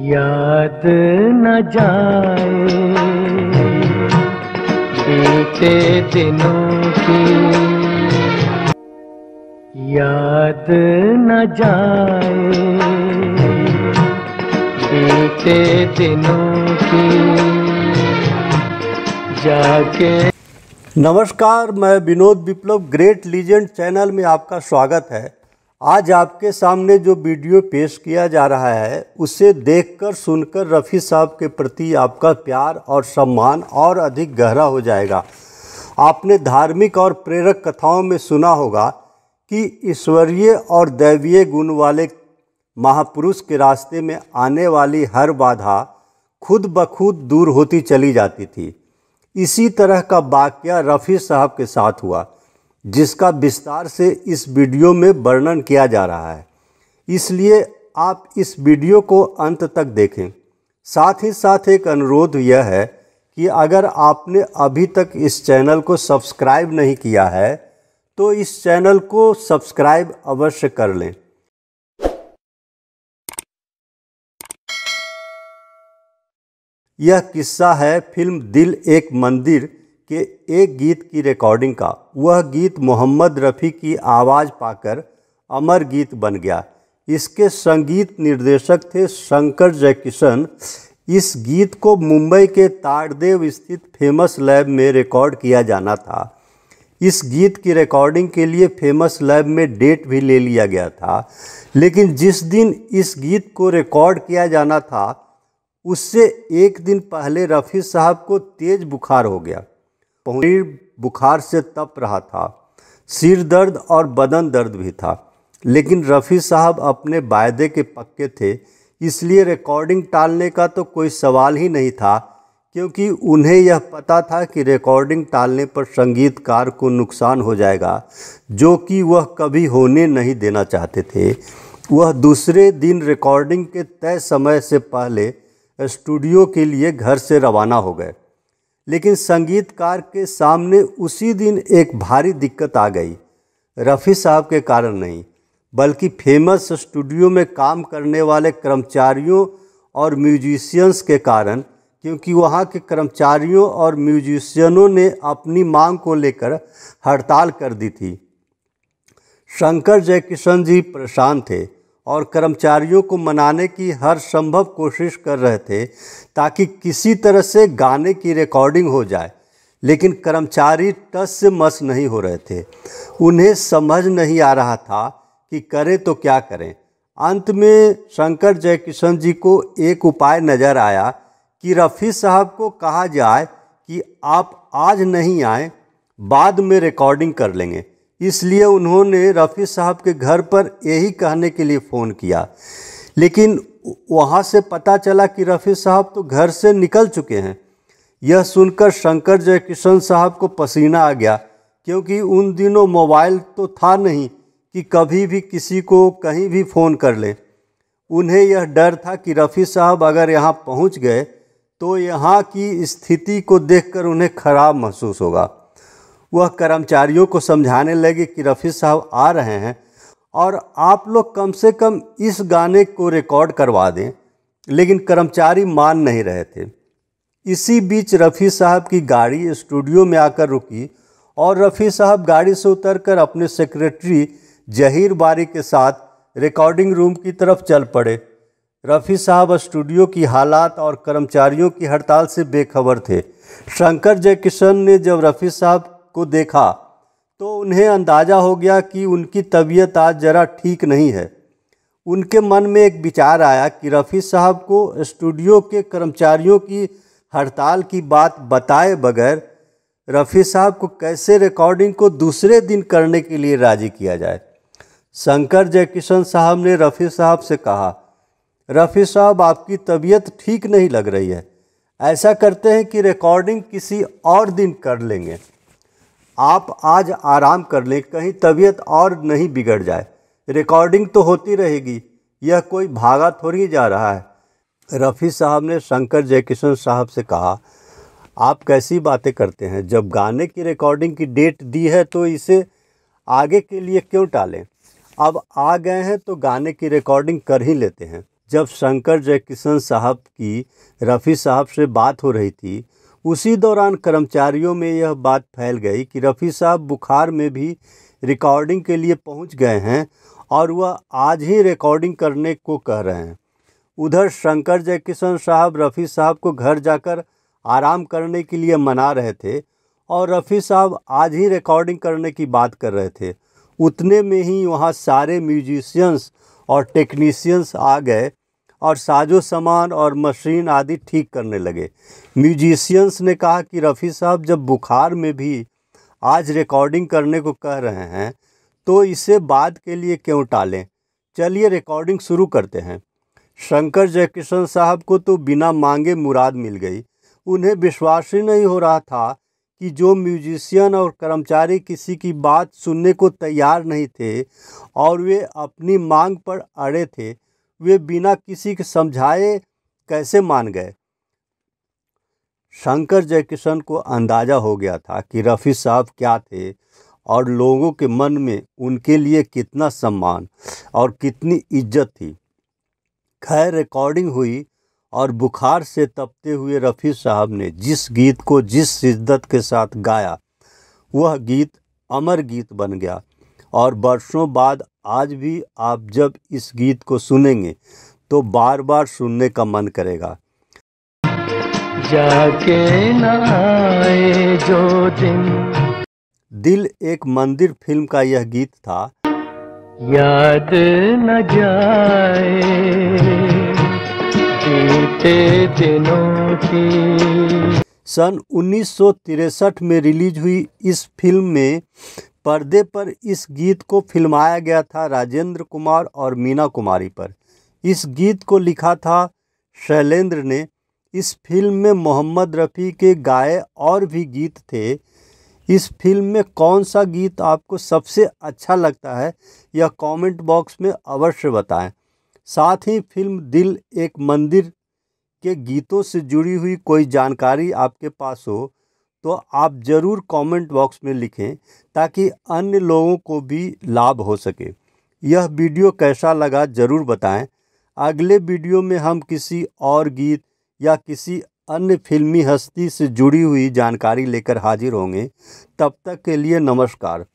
याद न जाए बीते दिनों की याद न जाए बीते दिनों की जाके नमस्कार मैं Vinod Viplav great legend channel में आपका स्वागत है आज आपके सामने जो वीडियो पेश किया जा रहा है उसे देखकर सुनकर रफ़ी साहब के प्रति आपका प्यार और सम्मान और अधिक गहरा हो जाएगा आपने धार्मिक और प्रेरक कथाओं में सुना होगा कि ईश्वरीय और दैवीय गुण वाले महापुरुष के रास्ते में आने वाली हर बाधा खुद ब खुद दूर होती चली जाती थी इसी तरह का वाक्य रफ़ी साहब के साथ हुआ जिसका विस्तार से इस वीडियो में वर्णन किया जा रहा है इसलिए आप इस वीडियो को अंत तक देखें साथ ही साथ एक अनुरोध यह है कि अगर आपने अभी तक इस चैनल को सब्सक्राइब नहीं किया है तो इस चैनल को सब्सक्राइब अवश्य कर लें यह किस्सा है फिल्म दिल एक मंदिर के एक गीत की रिकॉर्डिंग का वह गीत मोहम्मद रफ़ी की आवाज़ पाकर अमर गीत बन गया इसके संगीत निर्देशक थे शंकर जयकिशन इस गीत को मुंबई के ताड़देव स्थित फेमस लैब में रिकॉर्ड किया जाना था इस गीत की रिकॉर्डिंग के लिए फेमस लैब में डेट भी ले लिया गया था लेकिन जिस दिन इस गीत को रिकॉर्ड किया जाना था उससे एक दिन पहले रफ़ी साहब को तेज़ बुखार हो गया पहुँच बुखार से तप रहा था सिर दर्द और बदन दर्द भी था लेकिन रफ़ी साहब अपने वायदे के पक्के थे इसलिए रिकॉर्डिंग टालने का तो कोई सवाल ही नहीं था क्योंकि उन्हें यह पता था कि रिकॉर्डिंग टालने पर संगीतकार को नुकसान हो जाएगा जो कि वह कभी होने नहीं देना चाहते थे वह दूसरे दिन रिकॉर्डिंग के तय समय से पहले स्टूडियो के लिए घर से रवाना हो गए लेकिन संगीतकार के सामने उसी दिन एक भारी दिक्कत आ गई रफ़ी साहब के कारण नहीं बल्कि फेमस स्टूडियो में काम करने वाले कर्मचारियों और म्यूजिशियंस के कारण क्योंकि वहाँ के कर्मचारियों और म्यूजिशियनों ने अपनी मांग को लेकर हड़ताल कर दी थी शंकर जयकिशन जी परेशान थे और कर्मचारियों को मनाने की हर संभव कोशिश कर रहे थे ताकि किसी तरह से गाने की रिकॉर्डिंग हो जाए लेकिन कर्मचारी टस से मस नहीं हो रहे थे उन्हें समझ नहीं आ रहा था कि करें तो क्या करें अंत में शंकर जयकिशन जी को एक उपाय नज़र आया कि रफ़ी साहब को कहा जाए कि आप आज नहीं आए बाद में रिकॉर्डिंग कर लेंगे इसलिए उन्होंने रफ़ी साहब के घर पर यही कहने के लिए फ़ोन किया लेकिन वहाँ से पता चला कि रफ़ी साहब तो घर से निकल चुके हैं यह सुनकर शंकर जयकिशन साहब को पसीना आ गया क्योंकि उन दिनों मोबाइल तो था नहीं कि कभी भी किसी को कहीं भी फ़ोन कर ले उन्हें यह डर था कि रफ़ी साहब अगर यहाँ पहुँच गए तो यहाँ की स्थिति को देखकर उन्हें ख़राब महसूस होगा वह कर्मचारियों को समझाने लगे कि रफ़ी साहब आ रहे हैं और आप लोग कम से कम इस गाने को रिकॉर्ड करवा दें लेकिन कर्मचारी मान नहीं रहे थे इसी बीच रफ़ी साहब की गाड़ी स्टूडियो में आकर रुकी और रफ़ी साहब गाड़ी से उतरकर अपने सेक्रेटरी जहीर बारी के साथ रिकॉर्डिंग रूम की तरफ चल पड़े रफ़ी साहब स्टूडियो की हालात और कर्मचारियों की हड़ताल से बेखबर थे शंकर जयकिशन ने जब रफ़ी साहब को देखा तो उन्हें अंदाज़ा हो गया कि उनकी तबीयत आज ज़रा ठीक नहीं है उनके मन में एक विचार आया कि रफ़ी साहब को स्टूडियो के कर्मचारियों की हड़ताल की बात बताए बगैर रफ़ी साहब को कैसे रिकॉर्डिंग को दूसरे दिन करने के लिए राज़ी किया जाए शंकर जयकिशन साहब ने रफ़ी साहब से कहा रफ़ी साहब आपकी तबीयत ठीक नहीं लग रही है ऐसा करते हैं कि रिकॉर्डिंग किसी और दिन कर लेंगे आप आज आराम कर लें कहीं तबीयत और नहीं बिगड़ जाए रिकॉर्डिंग तो होती रहेगी यह कोई भागा थोड़ी जा रहा है रफ़ी साहब ने शंकर जयकिशन साहब से कहा आप कैसी बातें करते हैं जब गाने की रिकॉर्डिंग की डेट दी है तो इसे आगे के लिए क्यों टालें अब आ गए हैं तो गाने की रिकॉर्डिंग कर ही लेते हैं जब शंकर जयकिशन साहब की रफ़ी साहब से बात हो रही थी उसी दौरान कर्मचारियों में यह बात फैल गई कि रफ़ी साहब बुखार में भी रिकॉर्डिंग के लिए पहुंच गए हैं और वह आज ही रिकॉर्डिंग करने को कह रहे हैं उधर शंकर जयकिशन साहब रफ़ी साहब को घर जाकर आराम करने के लिए मना रहे थे और रफ़ी साहब आज ही रिकॉर्डिंग करने की बात कर रहे थे उतने में ही वहाँ सारे म्यूजिशियंस और टेक्नीशियंस आ गए और साजो सामान और मशीन आदि ठीक करने लगे म्यूजिशियंस ने कहा कि रफ़ी साहब जब बुखार में भी आज रिकॉर्डिंग करने को कह रहे हैं तो इसे बाद के लिए क्यों टालें चलिए रिकॉर्डिंग शुरू करते हैं शंकर जयकिशन साहब को तो बिना मांगे मुराद मिल गई उन्हें विश्वास ही नहीं हो रहा था कि जो म्यूजिशियन और कर्मचारी किसी की बात सुनने को तैयार नहीं थे और वे अपनी मांग पर अड़े थे वे बिना किसी के समझाए कैसे मान गए शंकर जयकिशन को अंदाज़ा हो गया था कि रफ़ी साहब क्या थे और लोगों के मन में उनके लिए कितना सम्मान और कितनी इज्जत थी खैर रिकॉर्डिंग हुई और बुखार से तपते हुए रफ़ी साहब ने जिस गीत को जिस शिद्दत के साथ गाया वह गीत अमर गीत बन गया और वर्षों बाद आज भी आप जब इस गीत को सुनेंगे तो बार बार सुनने का मन करेगा जाके जो दिन दिल एक मंदिर फिल्म का यह गीत था याद न जाए बीते दिनों की सन उन्नीस में रिलीज हुई इस फिल्म में पर्दे पर इस गीत को फिल्माया गया था राजेंद्र कुमार और मीना कुमारी पर इस गीत को लिखा था शैलेंद्र ने इस फिल्म में मोहम्मद रफ़ी के गाए और भी गीत थे इस फिल्म में कौन सा गीत आपको सबसे अच्छा लगता है यह कमेंट बॉक्स में अवश्य बताएं साथ ही फिल्म दिल एक मंदिर के गीतों से जुड़ी हुई कोई जानकारी आपके पास हो तो आप ज़रूर कमेंट बॉक्स में लिखें ताकि अन्य लोगों को भी लाभ हो सके यह वीडियो कैसा लगा ज़रूर बताएं अगले वीडियो में हम किसी और गीत या किसी अन्य फिल्मी हस्ती से जुड़ी हुई जानकारी लेकर हाजिर होंगे तब तक के लिए नमस्कार